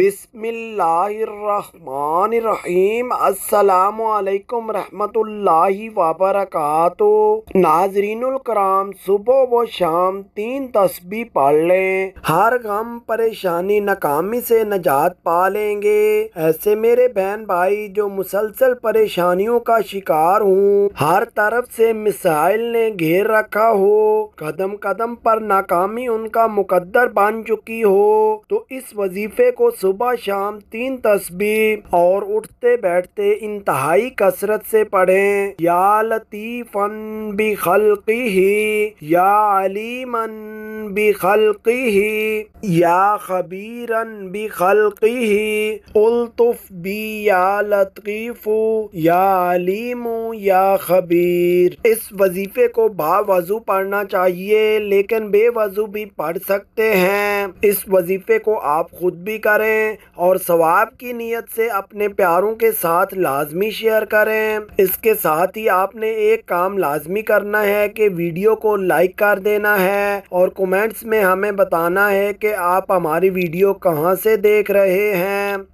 बिस्मिल्लाम असलकम रही वबरकातो नाजरीनकराम सुबह व शाम तीन तस्बी पढ़ लें हर गम परेशानी नाकामी से नजात पा लेंगे ऐसे मेरे बहन भाई जो मुसलसल परेशानियों का शिकार हूँ हर तरफ से मिसाइल ने घेर रखा हो कदम कदम पर नाकामी उनका मुकद्दर बन चुकी हो तो इस वजीफे को सुबह शाम तीन तस्बी और उठते बैठते इंतहाई कसरत से पढ़ें या लतीफ़न भी खलकी ही या अलीमन भी खलकी ही या खबीरन भी खलकी ही उल्तुफ भी या लतीफु या अलीमु या खबीर इस वजीफे को बावजू पढ़ना चाहिए लेकिन बेवजू भी पढ़ सकते हैं इस वजीफे को आप खुद भी करें करें और सवाब की नीयत से अपने प्यारों के साथ लाजमी शेयर करें इसके साथ ही आपने एक काम लाजमी करना है कि वीडियो को लाइक कर देना है और कमेंट्स में हमें बताना है कि आप हमारी वीडियो कहाँ से देख रहे हैं